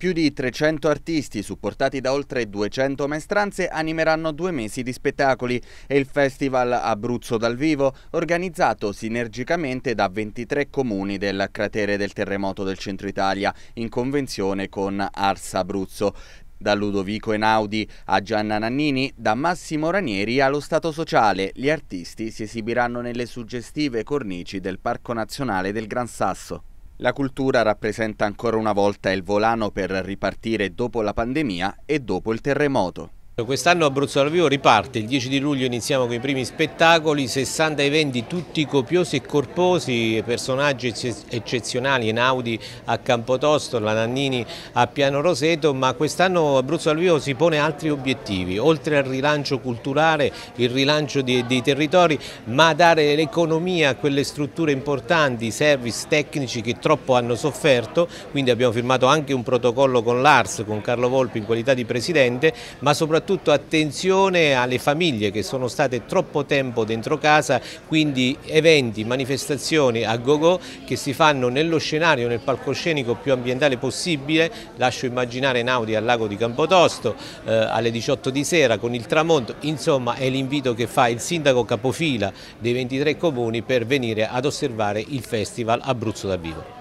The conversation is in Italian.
Più di 300 artisti, supportati da oltre 200 maestranze, animeranno due mesi di spettacoli e il Festival Abruzzo dal vivo, organizzato sinergicamente da 23 comuni del cratere del terremoto del centro Italia, in convenzione con Ars Abruzzo da Ludovico Enaudi a Gianna Nannini, da Massimo Ranieri allo Stato Sociale. Gli artisti si esibiranno nelle suggestive cornici del Parco Nazionale del Gran Sasso. La cultura rappresenta ancora una volta il volano per ripartire dopo la pandemia e dopo il terremoto. Certo, quest'anno Abruzzo al Vivo riparte, il 10 di luglio iniziamo con i primi spettacoli, 60 eventi tutti copiosi e corposi, personaggi eccezionali, Enaudi a Campotosto, la Nannini a Piano Roseto, ma quest'anno Abruzzo al Vivo si pone altri obiettivi, oltre al rilancio culturale, il rilancio dei, dei territori, ma dare l'economia a quelle strutture importanti, i service tecnici che troppo hanno sofferto, quindi abbiamo firmato anche un protocollo con l'ARS, con Carlo Volpi in qualità di Presidente, ma soprattutto soprattutto attenzione alle famiglie che sono state troppo tempo dentro casa, quindi eventi, manifestazioni a go, -go che si fanno nello scenario, nel palcoscenico più ambientale possibile, lascio immaginare Naudi al lago di Campotosto eh, alle 18 di sera con il tramonto, insomma è l'invito che fa il sindaco capofila dei 23 comuni per venire ad osservare il festival Abruzzo da vivo.